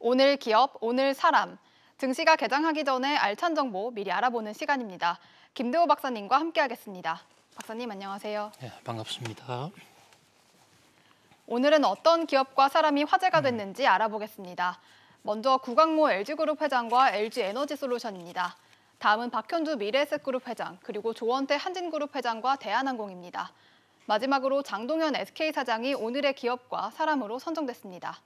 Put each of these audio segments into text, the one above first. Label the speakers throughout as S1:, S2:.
S1: 오늘 기업, 오늘 사람 등시가 개장하기 전에 알찬 정보 미리 알아보는 시간입니다. 김대호 박사님과 함께하겠습니다. 박사님 안녕하세요.
S2: 네, 반갑습니다.
S1: 오늘은 어떤 기업과 사람이 화제가 됐는지 알아보겠습니다. 먼저 구강모 LG그룹 회장과 LG에너지솔루션입니다. 다음은 박현주 미래에셋그룹 회장, 그리고 조원태 한진그룹 회장과 대한항공입니다. 마지막으로 장동현 SK 사장이 오늘의 기업과 사람으로 선정됐습니다.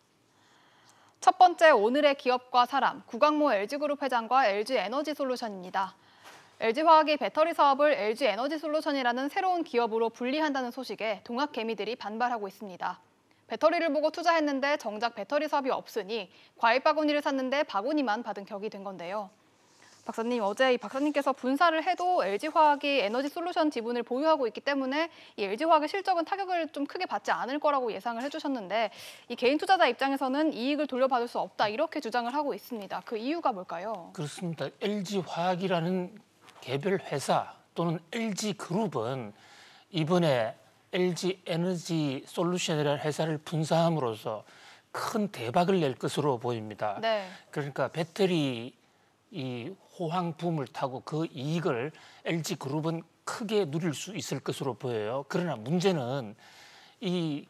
S1: 첫 번째 오늘의 기업과 사람, 구강모 LG그룹 회장과 LG에너지솔루션입니다. LG화학이 배터리 사업을 LG에너지솔루션이라는 새로운 기업으로 분리한다는 소식에 동학개미들이 반발하고 있습니다. 배터리를 보고 투자했는데 정작 배터리 사업이 없으니 과일 바구니를 샀는데 바구니만 받은 격이 된 건데요. 박사님 어제 이 박사님께서 분사를 해도 LG화학이 에너지 솔루션 지분을 보유하고 있기 때문에 이 LG화학의 실적은 타격을 좀 크게 받지 않을 거라고 예상을 해주셨는데 이 개인 투자자 입장에서는 이익을 돌려받을 수 없다 이렇게 주장을 하고 있습니다. 그 이유가 뭘까요?
S2: 그렇습니다. LG화학이라는 개별 회사 또는 LG 그룹은 이번에 LG 에너지 솔루션이라는 회사를 분사함으로써 큰 대박을 낼 것으로 보입니다. 네. 그러니까 배터리 이 호황 붐을 타고 그 이익을 LG 그룹은 크게 누릴 수 있을 것으로 보여요. 그러나 문제는 이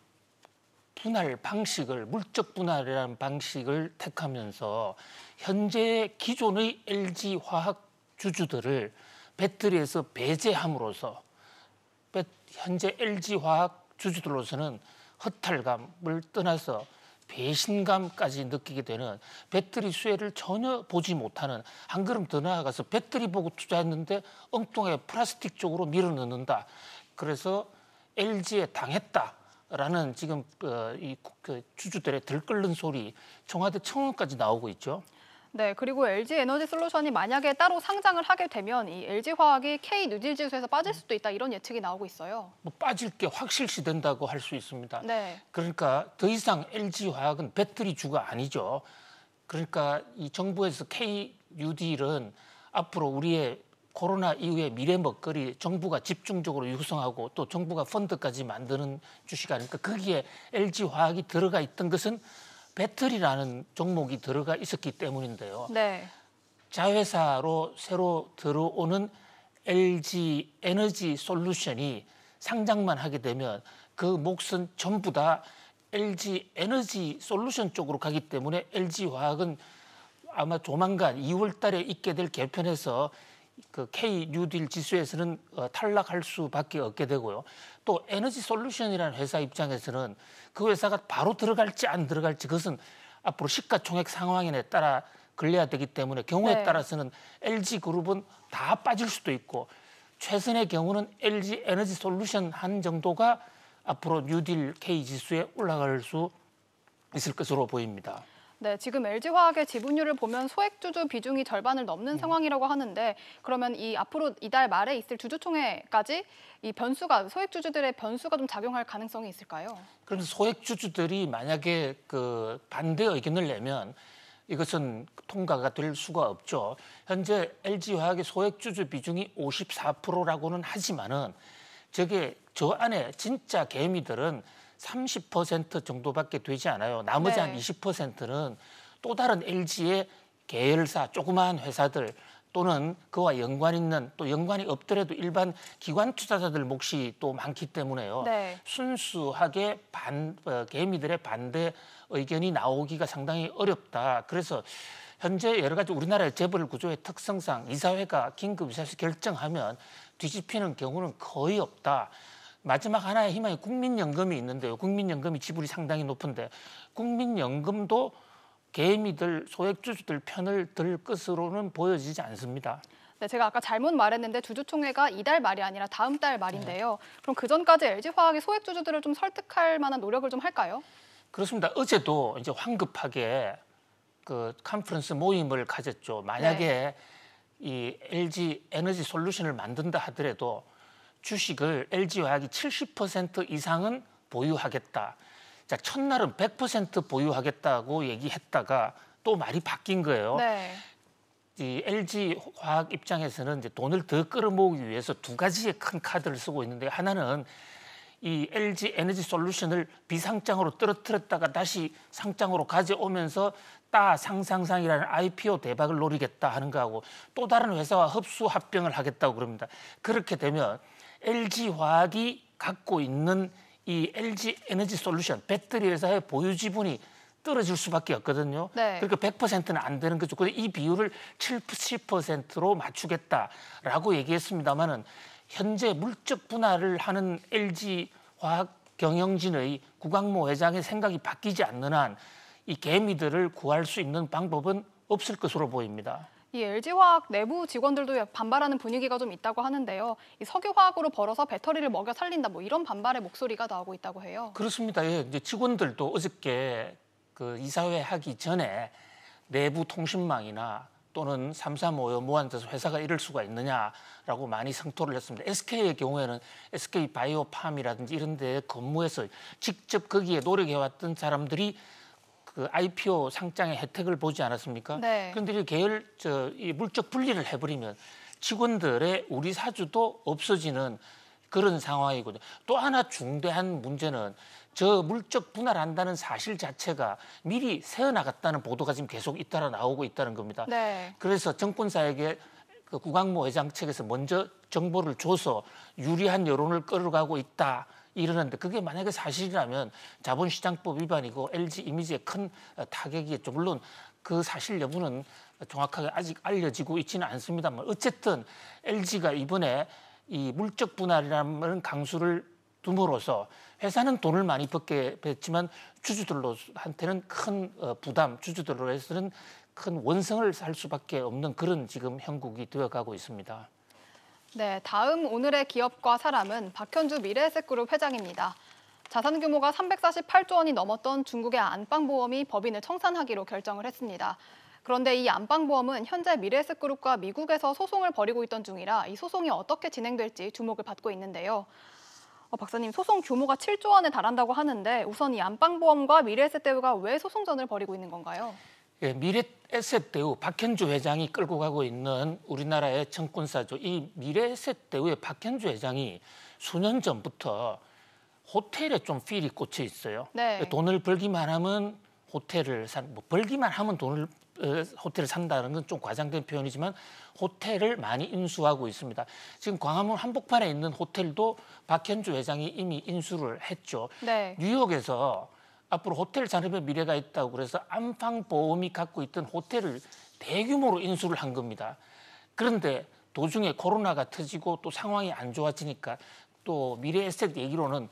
S2: 분할 방식을 물적 분할이라는 방식을 택하면서 현재 기존의 LG 화학 주주들을 배터리에서 배제함으로써 현재 LG 화학 주주들로서는 허탈감을 떠나서 배신감까지 느끼게 되는 배터리 수혜를 전혀 보지 못하는 한 걸음 더 나아가서 배터리 보고 투자했는데 엉뚱하게 플라스틱 쪽으로 밀어넣는다. 그래서 LG에 당했다. 라는 지금 어, 이 그 주주들의 들끓는 소리, 청와대 청원까지 나오고 있죠.
S1: 네, 그리고 LG 에너지 솔루션이 만약에 따로 상장을 하게 되면 이 LG 화학이 K 누딜 지수에서 빠질 수도 있다 이런 예측이 나오고 있어요.
S2: 뭐 빠질 게 확실시 된다고 할 수 있습니다. 네. 그러니까 더 이상 LG 화학은 배터리 주가 아니죠. 그러니까 이 정부에서 K 뉴딜은 앞으로 우리의 코로나 이후의 미래 먹거리 정부가 집중적으로 육성하고 또 정부가 펀드까지 만드는 주식 아닙니까? 거기에 LG 화학이 들어가 있던 것은 배터리라는 종목이 들어가 있었기 때문인데요. 네. 자회사로 새로 들어오는 LG 에너지 솔루션이 상장만 하게 되면 그 몫은 전부 다 LG 에너지 솔루션 쪽으로 가기 때문에 LG 화학은 아마 조만간 2월 달에 있게 될 개편에서 그 K 뉴딜 지수에서는 어, 탈락할 수밖에 없게 되고요. 또 에너지 솔루션이라는 회사 입장에서는 그 회사가 바로 들어갈지 안 들어갈지 그것은 앞으로 시가총액 상황에 따라 걸려야 되기 때문에 경우에 네. 따라서는 LG 그룹은 다 빠질 수도 있고 최선의 경우는 LG 에너지 솔루션 한 정도가 앞으로 뉴딜 K 지수에 올라갈 수 있을 것으로 보입니다.
S1: 네, 지금 LG화학의 지분율을 보면 소액 주주 비중이 절반을 넘는 네. 상황이라고 하는데 그러면 이 앞으로 이달 말에 있을 주주총회까지 이 변수가 소액 주주들의 변수가 좀 작용할 가능성이 있을까요?
S2: 그럼 소액 주주들이 만약에 그 반대 의견을 내면 이것은 통과가 될 수가 없죠. 현재 LG화학의 소액 주주 비중이 54%라고는 하지만은 저게 저 안에 진짜 개미들은 30% 정도밖에 되지 않아요. 나머지 네. 한 20%는 또 다른 LG의 계열사, 조그마한 회사들 또는 그와 연관 있는 또 연관이 없더라도 일반 기관 투자자들 몫이 또 많기 때문에요. 네. 순수하게 반 어, 개미들의 반대 의견이 나오기가 상당히 어렵다. 그래서 현재 여러 가지 우리나라의 재벌 구조의 특성상 이사회가 긴급 이사회 에서 결정하면 뒤집히는 경우는 거의 없다. 마지막 하나의 희망이 국민연금이 있는데요. 국민연금이 지불이 상당히 높은데 국민연금도 개미들 소액주주들 편을 들 것으로는 보여지지 않습니다. 네, 제가
S1: 아까 잘못 말했는데 주주총회가 이달 말이 아니라 다음 달 말인데요. 네. 그럼 그 전까지 LG화학이 소액주주들을 좀 설득할 만한 노력을 좀 할까요?
S2: 그렇습니다. 어제도 이제 황급하게 그 컨퍼런스 모임을 가졌죠. 만약에 네. 이 LG 에너지 솔루션을 만든다 하더라도 주식을 LG화학이 70% 이상은 보유하겠다. 자, 첫날은 100% 보유하겠다고 얘기했다가 또 말이 바뀐 거예요. 네. 이 LG 화학 입장에서는 이제 돈을 더 끌어모으기 위해서 두 가지의 큰 카드를 쓰고 있는데 하나는 이 LG 에너지 솔루션을 비상장으로 떨어뜨렸다가 다시 상장으로 가져오면서 따 상상상이라는 IPO 대박을 노리겠다 하는 거하고 또 다른 회사와 흡수 합병을 하겠다고 그럽니다. 그렇게 되면 LG 화학이 갖고 있는 이 LG 에너지 솔루션 배터리 회사의 보유 지분이 떨어질 수밖에 없거든요. 네. 그러니까 100%는 안 되는 거죠. 그런데 이 비율을 70%로 맞추겠다라고 얘기했습니다마는 현재 물적 분할을 하는 LG 화학 경영진의 구광모 회장의 생각이 바뀌지 않는 한 이 개미들을 구할 수 있는 방법은 없을 것으로 보입니다.
S1: 이 LG화학 내부 직원들도 반발하는 분위기가 좀 있다고 하는데요. 이 석유화학으로 벌어서 배터리를 먹여 살린다 뭐 이런 반발의 목소리가 나오고 있다고 해요.
S2: 그렇습니다. 예, 이제 직원들도 어저께 그 이사회 하기 전에 내부 통신망이나 또는 삼삼오오 모한테서 회사가 이럴 수가 있느냐라고 많이 성토를 했습니다. SK의 경우에는 SK 바이오팜이라든지 이런 데 근무해서 직접 거기에 노력해왔던 사람들이 그 IPO 상장의 혜택을 보지 않았습니까? 네. 그런데 그 이 계열 저 이 물적 분리를 해버리면 직원들의 우리 사주도 없어지는 그런 상황이거든요. 또 하나 중대한 문제는 저 물적 분할한다는 사실 자체가 미리 새어나갔다는 보도가 지금 계속 잇따라 나오고 있다는 겁니다. 네. 그래서 정권사에게 그 구강모 회장 측에서 먼저 정보를 줘서 유리한 여론을 끌어가고 있다. 이러는데 그게 만약에 사실이라면 자본시장법 위반이고 LG 이미지에 큰 어, 타격이겠죠. 물론 그 사실 여부는 정확하게 아직 알려지고 있지는 않습니다만 어쨌든 LG가 이번에 이 물적 분할이라는 강수를 둠으로써 회사는 돈을 많이 벗게 됐지만 주주들로한테는 큰 어, 부담, 주주들로서는 큰 원성을 살 수밖에 없는 그런 지금 형국이 되어가고 있습니다.
S1: 네, 다음 오늘의 기업과 사람은 박현주 미래에셋그룹 회장입니다. 자산 규모가 348조 원이 넘었던 중국의 안방보험이 법인을 청산하기로 결정을 했습니다. 그런데 이 안방보험은 현재 미래에셋그룹과 미국에서 소송을 벌이고 있던 중이라 이 소송이 어떻게 진행될지 주목을 받고 있는데요. 어, 박사님, 소송 규모가 7조 원에 달한다고 하는데 우선 이 안방보험과 미래에셋대우가 왜 소송전을 벌이고 있는 건가요?
S2: 예, 미래에셋대우 박현주 회장이 끌고 가고 있는 우리나라의 정권사죠. 이 미래에셋대우의 박현주 회장이 수년 전부터 호텔에 좀 필이 꽂혀 있어요. 네. 그 돈을 벌기만 하면 호텔을 산, 뭐 벌기만 하면 돈을 어, 호텔을 산다는 건 좀 과장된 표현이지만 호텔을 많이 인수하고 있습니다. 지금 광화문 한복판에 있는 호텔도 박현주 회장이 이미 인수를 했죠. 네. 뉴욕에서 앞으로 호텔 산업의 미래가 있다고 그래서 안방보험이 갖고 있던 호텔을 대규모로 인수를 한 겁니다. 그런데 도중에 코로나가 터지고 또 상황이 안 좋아지니까 또 미래 에셋 얘기로는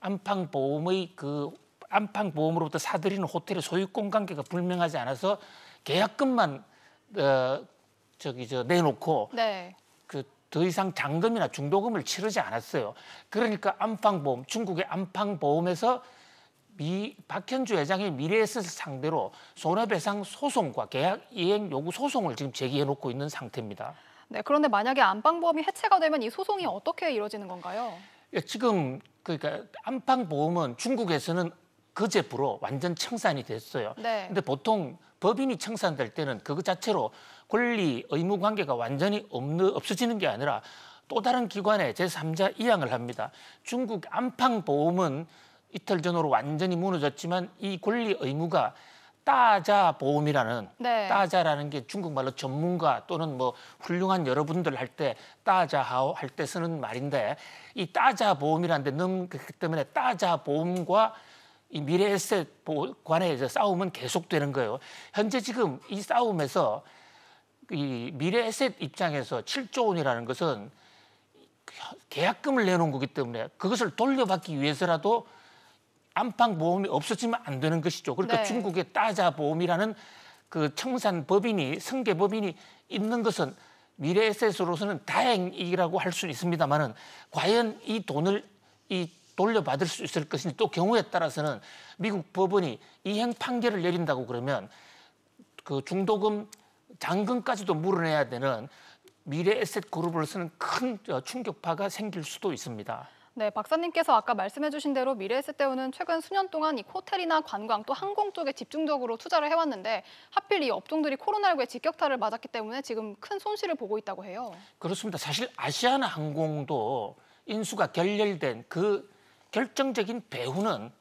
S2: 안방보험의 그 안방보험으로부터 사들이는 호텔의 소유권 관계가 불명하지 않아서 계약금만 어, 저기 저 내놓고 네. 그더 이상 잔금이나 중도금을 치르지 않았어요. 그러니까 안방보험 중국의 안방보험에서 미, 박현주 회장이 미래에셋 상대로 손해배상 소송과 계약 이행 요구 소송을 지금 제기해 놓고 있는 상태입니다.
S1: 네, 그런데 만약에 안방보험이 해체가 되면 이 소송이 어떻게 이루어지는 건가요?
S2: 예, 지금 그러니까 안방보험은 중국에서는 그 제프로 완전 청산이 됐어요. 네. 근데 보통 법인이 청산될 때는 그것 자체로 권리 의무 관계가 완전히 없는, 없어지는 게 아니라 또 다른 기관에 제3자 이양을 합니다. 중국 안방보험은 이틀 전으로 완전히 무너졌지만 이 권리 의무가 따자 보험이라는 네. 따자라는 게 중국말로 전문가 또는 뭐 훌륭한 여러분들 할 때 따자하오 할 때 쓰는 말인데 이 따자 보험이라는 데 넘기 때문에 따자 보험과 이 미래에셋 관해 서 싸움은 계속되는 거예요. 현재 지금 이 싸움에서 이 미래에셋 입장에서 7조 원이라는 것은 계약금을 내놓은 거기 때문에 그것을 돌려받기 위해서라도 안방 보험이 없어지면 안 되는 것이죠. 그러니까 네. 중국의 따자 보험이라는 그 청산 법인이 승계 법인이 있는 것은 미래 에셋으로서는 다행이라고 할 수 있습니다만은 과연 이 돈을 이 돌려받을 수 있을 것인지 또 경우에 따라서는 미국 법원이 이행 판결을 내린다고 그러면 그 중도금 잔금까지도 물어내야 되는 미래 에셋 그룹으로서는 큰 충격파가 생길 수도 있습니다.
S1: 네, 박사님께서 아까 말씀해주신 대로 미래에셋대우는 최근 수년 동안 이 호텔이나 관광 또 항공 쪽에 집중적으로 투자를 해왔는데 하필 이 업종들이 코로나1 9에 직격탄을 맞았기 때문에 지금 큰 손실을 보고 있다고 해요.
S2: 그렇습니다. 사실 아시아나 항공도 인수가 결렬된 그 결정적인 배후는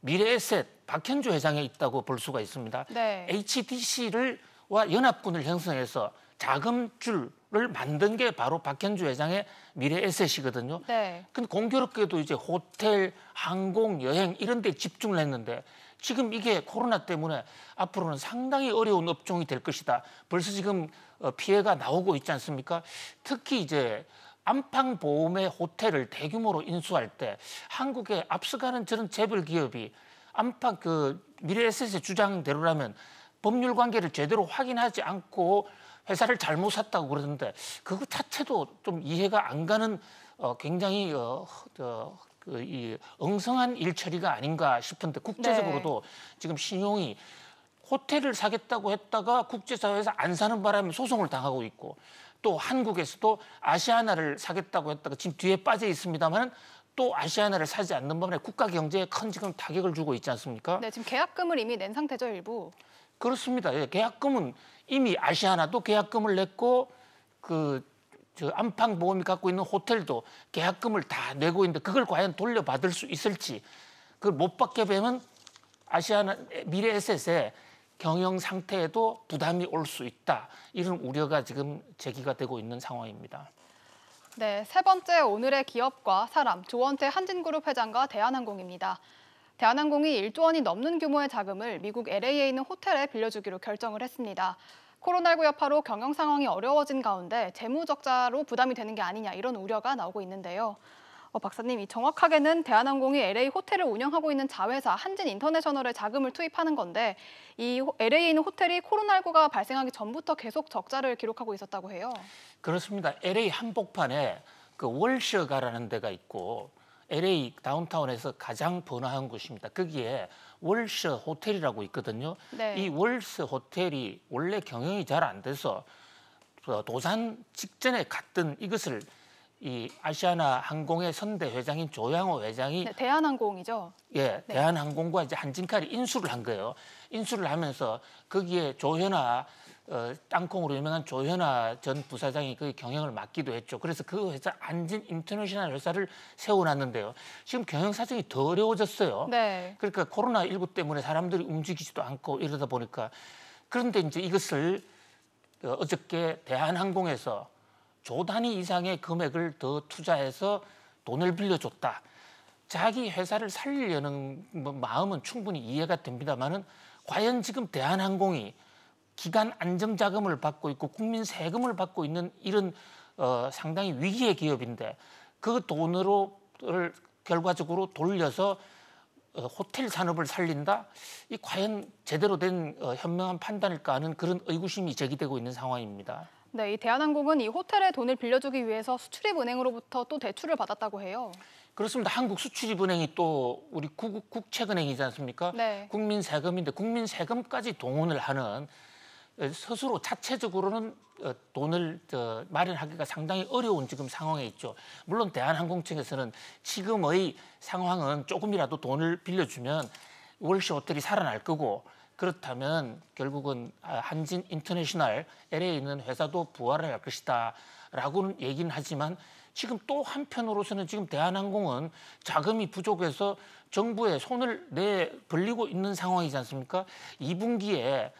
S2: 미래에셋 박현주 회장에 있다고 볼 수가 있습니다. 네. HDC를 와 연합군을 형성해서 자금줄 를 만든 게 바로 박현주 회장의 미래 에셋이거든요. 네. 근데 공교롭게도 이제 호텔, 항공, 여행 이런 데 집중을 했는데 지금 이게 코로나 때문에 앞으로는 상당히 어려운 업종이 될 것이다. 벌써 지금 어, 피해가 나오고 있지 않습니까? 특히 이제 안방 보험의 호텔을 대규모로 인수할 때 한국에 앞서가는 저런 재벌 기업이 안팎그 미래 에셋의 주장대로라면 법률 관계를 제대로 확인하지 않고 회사를 잘못 샀다고 그러는데 그거 자체도 좀 이해가 안 가는 어, 굉장히 어, 어, 그, 이 엉성한 일처리가 아닌가 싶은데 국제적으로도 네. 지금 신용이 호텔을 사겠다고 했다가 국제사회에서 안 사는 바람에 소송을 당하고 있고 또 한국에서도 아시아나를 사겠다고 했다가 지금 뒤에 빠져 있습니다만 또 아시아나를 사지 않는 바람에 국가 경제에 큰 지금 타격을 주고 있지 않습니까? 네,
S1: 지금 계약금을 이미 낸 상태죠, 일부.
S2: 그렇습니다. 예, 계약금은 이미 아시아나도 계약금을 냈고 그저 안방 보험이 갖고 있는 호텔도 계약금을 다 내고 있는데 그걸 과연 돌려받을 수 있을지 그걸 못 받게 되면 아시아나 미래 에셋의 경영 상태에도 부담이 올 수 있다 이런 우려가 지금 제기가 되고 있는 상황입니다.
S1: 네, 세 번째 오늘의 기업과 사람 조원태 한진그룹 회장과 대한항공입니다. 대한항공이 1조 원이 넘는 규모의 자금을 미국 LA에 있는 호텔에 빌려주기로 결정을 했습니다. 코로나19 여파로 경영 상황이 어려워진 가운데 재무 적자로 부담이 되는 게 아니냐 이런 우려가 나오고 있는데요. 어, 박사님, 이 정확하게는 대한항공이 LA 호텔을 운영하고 있는 자회사 한진 인터내셔널에 자금을 투입하는 건데 이 LA에 있는 호텔이 코로나19가 발생하기 전부터 계속 적자를 기록하고 있었다고 해요.
S2: 그렇습니다. LA 한복판에 그 월셔가라는 데가 있고 LA 다운타운에서 가장 번화한 곳입니다. 거기에 월스 호텔이라고 있거든요. 네. 이 월스 호텔이 원래 경영이 잘 안 돼서 어, 도산 직전에 갔던 이것을 이 아시아나 항공의 선대 회장인 조양호 회장이 네,
S1: 대한항공이죠.
S2: 예, 네. 대한항공과 이제 한진칼이 인수를 한 거예요. 인수를 하면서 거기에 조현아 어, 땅콩으로 유명한 조현아 전 부사장이 그 경영을 맡기도 했죠. 그래서 그 회사 안진 인터내셔널 회사를 세워놨는데요. 지금 경영 사정이 더 어려워졌어요. 네. 그러니까 코로나 19 때문에 사람들이 움직이지도 않고 이러다 보니까 그런데 이제 이것을 어, 어저께 대한항공에서 조단위 이상의 금액을 더 투자해서 돈을 빌려줬다. 자기 회사를 살리려는 뭐 마음은 충분히 이해가 됩니다만은 과연 지금 대한항공이 기간 안정 자금을 받고 있고 국민 세금을 받고 있는 이런 어, 상당히 위기의 기업인데 그돈으로 결과적으로 돌려서 어, 호텔 산업을 살린다 이 과연 제대로 된 어, 현명한 판단일까 하는 그런 의구심이 제기되고 있는 상황입니다.
S1: 네, 이 대한항공은 이 호텔에 돈을 빌려주기 위해서 수출입은행으로부터 또 대출을 받았다고 해요.
S2: 그렇습니다. 한국 수출입은행이 또 우리 국, 국책은행이지 않습니까? 네. 국민 세금인데 국민 세금까지 동원을 하는 어, 스스로 자체적으로는 어, 돈을 마련하기가 상당히 어려운 지금 상황에 있죠. 물론 대한항공청에서는 지금의 상황은 조금이라도 돈을 빌려주면 월시 호텔이 살아날 거고 그렇다면 결국은 아, 한진 인터내셔널 LA에 있는 회사도 부활할 것이다 라고는 얘기는 하지만 지금 또 한편으로서는 지금 대한항공은 자금이 부족해서 정부의 손을 내 벌리고 있는 상황이지 않습니까? 2분기에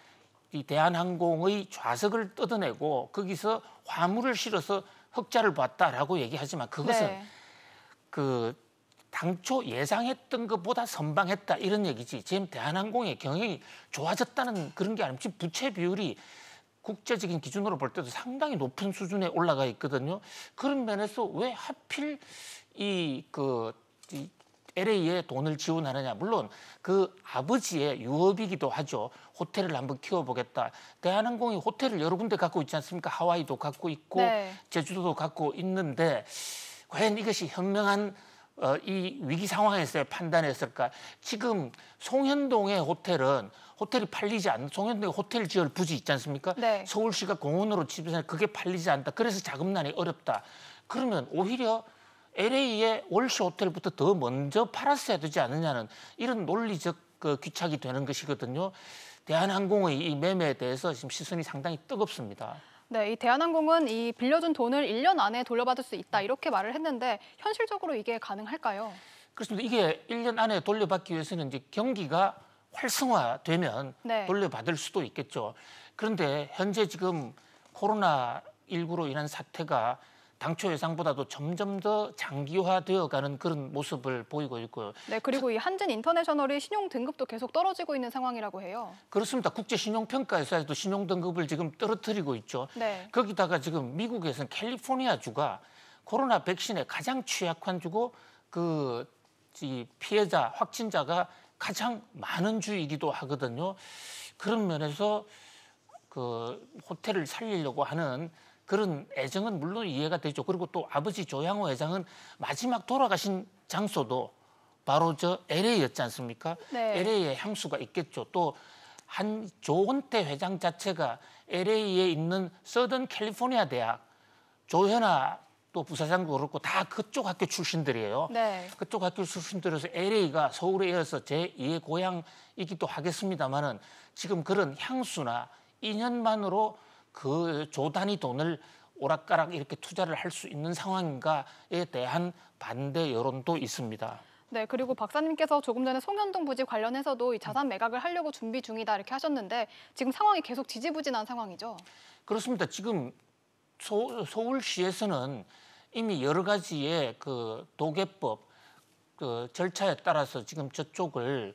S2: 이 대한항공의 좌석을 뜯어내고 거기서 화물을 실어서 흑자를 봤다라고 얘기하지만 그것은 네. 그 당초 예상했던 것보다 선방했다 이런 얘기지 지금 대한항공의 경영이 좋아졌다는 그런 게 아니고 지 부채 비율이 국제적인 기준으로 볼 때도 상당히 높은 수준에 올라가 있거든요. 그런 면에서 왜 하필 이그 이 그 LA에 돈을 지원하느냐. 물론 그 아버지의 유업이기도 하죠. 호텔을 한번 키워보겠다. 대한항공이 호텔을 여러 군데 갖고 있지 않습니까? 하와이도 갖고 있고 네. 제주도도 갖고 있는데 과연 이것이 현명한 어, 이 위기 상황에서 판단했을까? 지금 송현동의 호텔은 호텔이 팔리지 않는 송현동에 호텔 지을 부지 있지 않습니까? 네. 서울시가 공원으로 집에서 그게 팔리지 않다. 그래서 자금난이 어렵다. 그러면 오히려 LA의 월시 호텔부터 더 먼저 팔았어야 되지 않느냐는 이런 논리적 그 귀착이 되는 것이거든요. 대한항공의 이 매매에 대해서 지금 시선이 상당히 뜨겁습니다.
S1: 네, 이 대한항공은 이 빌려준 돈을 1년 안에 돌려받을 수 있다 이렇게 말을 했는데 현실적으로 이게 가능할까요?
S2: 그렇습니다. 이게 1년 안에 돌려받기 위해서는 이제 경기가 활성화되면 네. 돌려받을 수도 있겠죠. 그런데 현재 지금 코로나19로 인한 사태가 당초 예상보다도 점점 더 장기화되어가는 그런 모습을 보이고 있고요.
S1: 네, 그리고 이 한진 인터내셔널이 신용 등급도 계속 떨어지고 있는 상황이라고 해요.
S2: 그렇습니다. 국제 신용 평가에서도 신용 등급을 지금 떨어뜨리고 있죠. 네. 거기다가 지금 미국에서는 캘리포니아 주가 코로나 백신에 가장 취약한 주고 그 피해자 확진자가 가장 많은 주이기도 하거든요. 그런 면에서 그 호텔을 살리려고 하는 그런 애정은 물론 이해가 되죠. 그리고 또 아버지 조양호 회장은 마지막 돌아가신 장소도 바로 저 LA였지 않습니까? 네. LA에 향수가 있겠죠. 또 한 조은태 회장 자체가 LA에 있는 서던 캘리포니아 대학 조현아 또 부사장도 그렇고 다 그쪽 학교 출신들이에요. 네. 그쪽 학교 출신들에서 LA가 서울에 이어서 제2의 고향이기도 하겠습니다만은 지금 그런 향수나 인연만으로 그 조단위 돈을 오락가락 이렇게 투자를 할 수 있는 상황인가에 대한 반대 여론도 있습니다.
S1: 네, 그리고 박사님께서 조금 전에 송현동 부지 관련해서도 이 자산 매각을 하려고 준비 중이다 이렇게 하셨는데 지금 상황이 계속 지지부진한 상황이죠.
S2: 그렇습니다. 지금 소, 서울시에서는 이미 여러 가지의 그 도계법 그 절차에 따라서 지금 저쪽을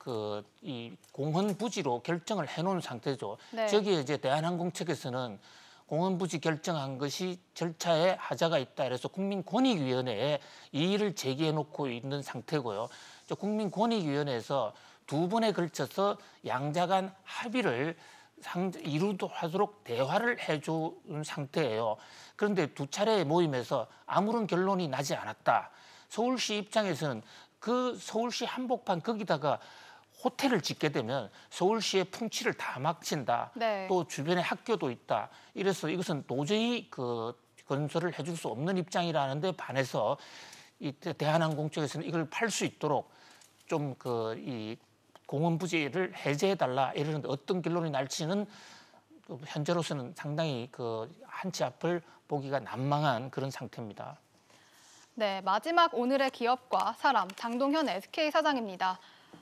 S2: 그이 공헌 부지로 결정을 해놓은 상태죠. 네. 저기에 이제 대한항공 측에서는 공헌 부지 결정한 것이 절차에 하자가 있다. 그래서 국민권익위원회에 이의를 제기해놓고 있는 상태고요. 저 국민권익위원회에서 두 번에 걸쳐서 양자간 합의를 상 이루도록 대화를 해준 상태예요. 그런데 두 차례의 모임에서 아무런 결론이 나지 않았다. 서울시 입장에서는 그 서울시 한복판 거기다가 호텔을 짓게 되면 서울시의 풍치를 다 막친다. 네. 또 주변에 학교도 있다. 이래서 이것은 도저히 그 건설을 해줄 수 없는 입장이라는데 반해서 이 대한항공 쪽에서는 이걸 팔 수 있도록 좀 그 이 공원 부지를 해제해 달라 이러는데 어떤 결론이 날지는 그 현재로서는 상당히 그 한치 앞을 보기가 난망한 그런 상태입니다.
S1: 네, 마지막 오늘의 기업과 사람 장동현 SK 사장입니다.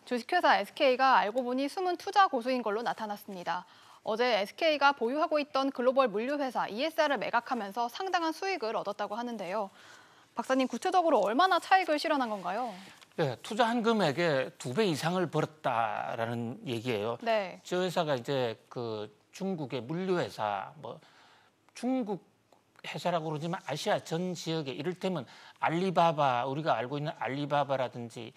S1: 주식회사 SK가 알고 보니 숨은 투자 고수인 걸로 나타났습니다. 어제 SK가 보유하고 있던 글로벌 물류회사 ESR을 매각하면서 상당한 수익을 얻었다고 하는데요. 박사님, 구체적으로 얼마나 차익을 실현한 건가요?
S2: 네, 투자한 금액의 두배 이상을 벌었다라는 얘기예요. 네. 저 회사가 이제 그 중국의 물류회사, 뭐 중국 회사라고 그러지만 아시아 전 지역에 이를테면 알리바바 우리가 알고 있는 알리바바라든지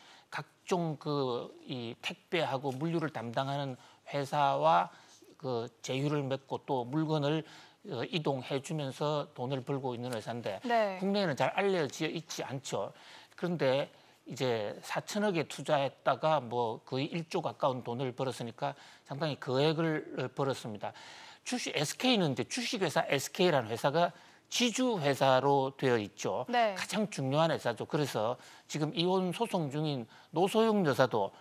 S2: 각종 그이 택배하고 물류를 담당하는 회사와 그 제휴를 맺고 또 물건을 어, 이동해 주면서 돈을 벌고 있는 회사인데 네. 국내에는 잘 알려져 있지 않죠. 그런데 이제 4천억에 투자했다가 뭐 거의 1조 가까운 돈을 벌었으니까 상당히 거액을 어, 벌었습니다. 주식 SK는 이제 주식회사 SK라는 회사가 지주 회사로 되어 있죠. 네. 가장 중요한 회사죠. 그래서 지금 이혼 소송 중인 노소영 여사도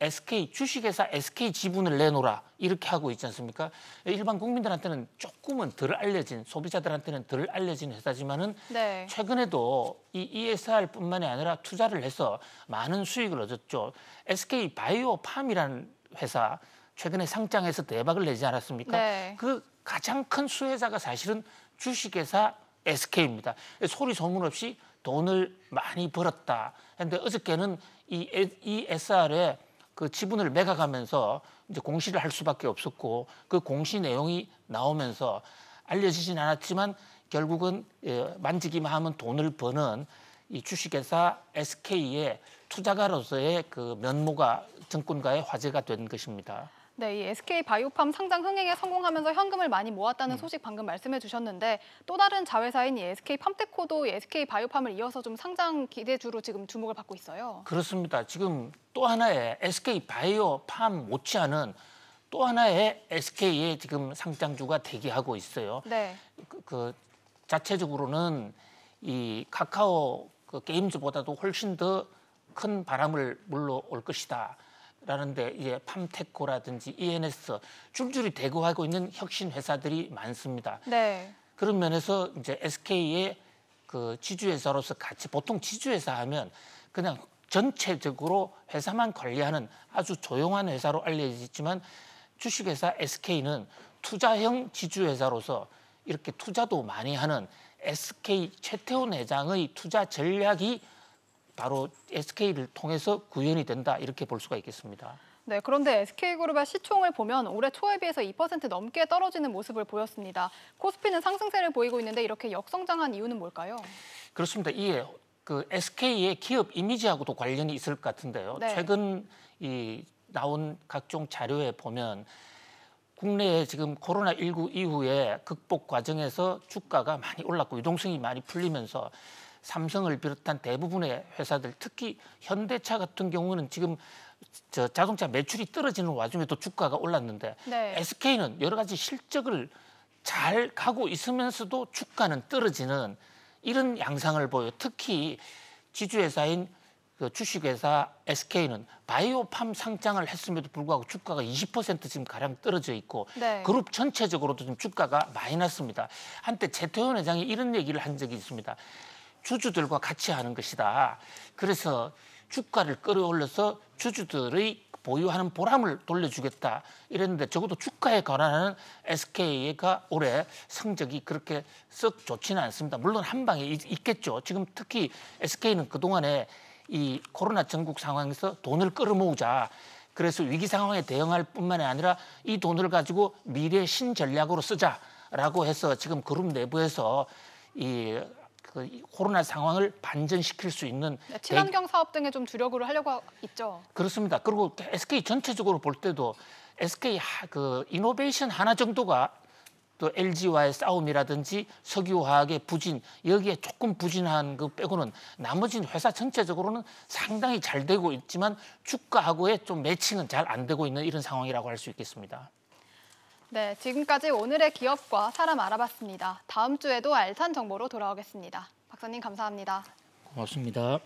S2: SK 주식회사 SK 지분을 내놓으라 이렇게 하고 있지 않습니까? 일반 국민들한테는 조금은 덜 알려진 소비자들한테는 덜 알려진 회사지만은 네. 최근에도 이 ESR뿐만이 아니라 투자를 해서 많은 수익을 얻었죠. SK 바이오팜이라는 회사 최근에 상장해서 대박을 내지 않았습니까? 네. 그 가장 큰 수혜자가 사실은 주식회사 SK입니다. 소리 소문 없이 돈을 많이 벌었다. 그런데 어저께는 이, 이 SR의 그 지분을 매각하면서 이제 공시를 할 수밖에 없었고 그 공시 내용이 나오면서 알려지진 않았지만 결국은 예, 만지기만 하면 돈을 버는 이 주식회사 SK의 투자가로서의 그 면모가 정권과의 화제가 된 것입니다.
S1: 네, 이 SK 바이오팜 상장 흥행에 성공하면서 현금을 많이 모았다는 음. 소식 방금 말씀해 주셨는데 또 다른 자회사인 이 SK 팜테코도 SK 바이오팜을 이어서 좀 상장 기대주로 지금 주목을 받고 있어요.
S2: 그렇습니다. 지금 또 하나의 SK 바이오팜 못지않은 또 하나의 SK의 지금 상장주가 대기하고 있어요. 네. 그, 그 자체적으로는 이 카카오 그 게임즈보다도 훨씬 더 큰 바람을 물러올 것이다. 라는데 이제 팜테코라든지 ENS 줄줄이 대거하고 있는 혁신 회사들이 많습니다. 네. 그런 면에서 이제 SK의 그 지주회사로서 같이 보통 지주회사 하면 그냥 전체적으로 회사만 관리하는 아주 조용한 회사로 알려지지만 주식회사 SK는 투자형 지주회사로서 이렇게 투자도 많이 하는 SK 최태원 회장의 투자 전략이 바로 SK를 통해서 구현이 된다 이렇게 볼 수가 있겠습니다.
S1: 네, 그런데 SK그룹의 시총을 보면 올해 초에 비해서 2% 넘게 떨어지는 모습을 보였습니다. 코스피는 상승세를 보이고 있는데 이렇게 역성장한 이유는 뭘까요?
S2: 그렇습니다. 이게 그 SK의 기업 이미지하고도 관련이 있을 것 같은데요. 네. 최근 이 나온 각종 자료에 보면 국내에 지금 코로나 19 이후에 극복 과정에서 주가가 많이 올랐고 유동성이 많이 풀리면서 삼성을 비롯한 대부분의 회사들 특히 현대차 같은 경우는 지금 저 자동차 매출이 떨어지는 와중에 도 주가가 올랐는데 네. SK는 여러 가지 실적을 잘 가고 있으면서도 주가는 떨어지는 이런 양상을 보여 특히 지주회사인 그 주식회사 SK는 바이오팜 상장을 했음에도 불구하고 주가가 20% 지금 가량 떨어져 있고 네. 그룹 전체적으로도 지금 주가가 많이 났습니다 한때 재태원 회장이 이런 얘기를 한 적이 있습니다. 주주들과 같이 하는 것이다. 그래서 주가를 끌어올려서 주주들의 보유하는 보람을 돌려주겠다 이랬는데 적어도 주가에 관한 SK가 올해 성적이 그렇게 썩 좋지는 않습니다. 물론 한 방에 있겠죠. 지금 특히 SK는 그동안에 이 코로나 전국 상황에서 돈을 끌어모으자 그래서 위기 상황에 대응할 뿐만이 아니라 이 돈을 가지고 미래 신전략으로 쓰자라고 해서 지금 그룹 내부에서 이그 코로나 상황을 반전시킬 수 있는 네, 친환경
S1: 대... 사업 등에 좀 주력으로 하려고 있죠.
S2: 그렇습니다. 그리고 SK 전체적으로 볼 때도 SK 그 이노베이션 하나 정도가 또 LG와의 싸움이라든지 석유화학의 부진 여기에 조금 부진한 그 빼고는 나머지 는 회사 전체적으로는 상당히 잘 되고 있지만 주가하고의 좀 매칭은 잘 안 되고 있는 이런 상황이라고 할 수 있겠습니다.
S1: 네, 지금까지 오늘의 기업과 사람 알아봤습니다. 다음 주에도 알찬 정보로 돌아오겠습니다. 박사님 감사합니다.
S2: 고맙습니다.